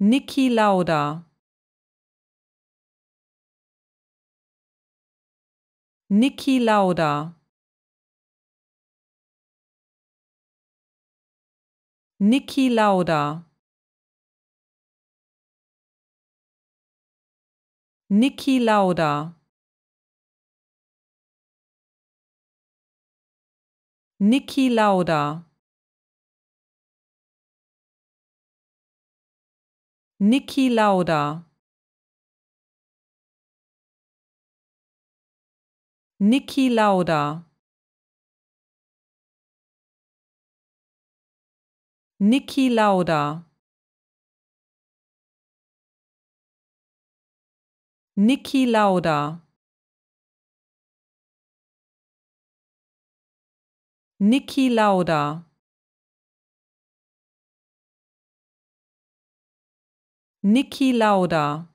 Niki Lauda Niki Lauda Niki Lauda Niki Lauda Niki Lauda Niki Lauda Niki Lauda Niki Lauda Niki Lauda Niki Lauda Niki Lauda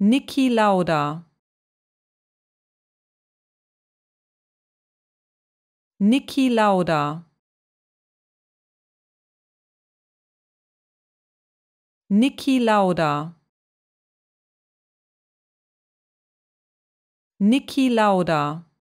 Niki Lauda Niki Lauda Niki Lauda Niki Lauda